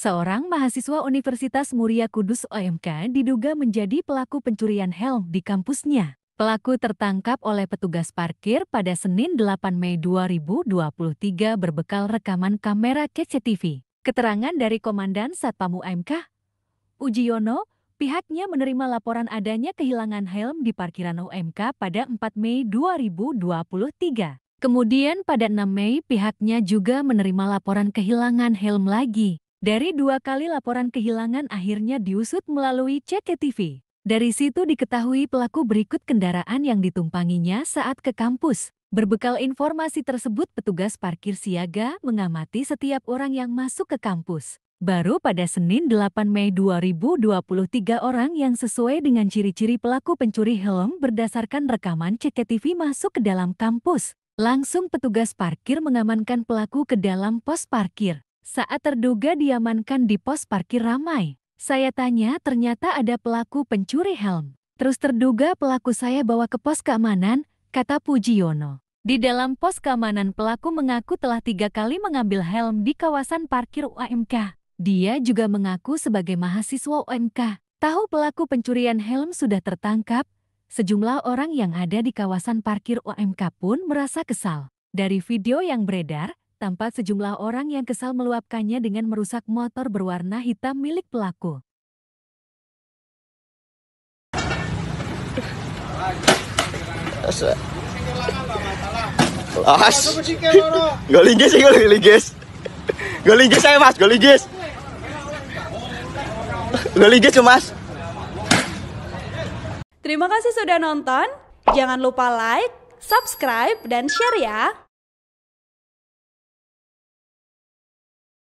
Seorang mahasiswa Universitas Muria Kudus OMK diduga menjadi pelaku pencurian helm di kampusnya. Pelaku tertangkap oleh petugas parkir pada Senin 8 Mei 2023 berbekal rekaman kamera CCTV. Keterangan dari Komandan Satpam UMK, Ujiono, pihaknya menerima laporan adanya kehilangan helm di parkiran UMK pada 4 Mei 2023. Kemudian pada 6 Mei pihaknya juga menerima laporan kehilangan helm lagi. Dari dua kali laporan kehilangan akhirnya diusut melalui CCTV. Dari situ diketahui pelaku berikut kendaraan yang ditumpanginya saat ke kampus. Berbekal informasi tersebut petugas parkir siaga mengamati setiap orang yang masuk ke kampus. Baru pada Senin 8 Mei 2023 orang yang sesuai dengan ciri-ciri pelaku pencuri helm berdasarkan rekaman CCTV masuk ke dalam kampus. Langsung petugas parkir mengamankan pelaku ke dalam pos parkir. Saat terduga diamankan di pos parkir ramai, saya tanya ternyata ada pelaku pencuri helm. Terus terduga pelaku saya bawa ke pos keamanan, kata Pujiono. Di dalam pos keamanan pelaku mengaku telah tiga kali mengambil helm di kawasan parkir UMK. Dia juga mengaku sebagai mahasiswa UMK. Tahu pelaku pencurian helm sudah tertangkap, sejumlah orang yang ada di kawasan parkir UMK pun merasa kesal. Dari video yang beredar, tampak sejumlah orang yang kesal meluapkannya dengan merusak motor berwarna hitam milik pelaku. As. Goli guys, goli saya Mas, goli guys. Goli Mas. Terima kasih sudah nonton. Jangan lupa like, subscribe dan share ya.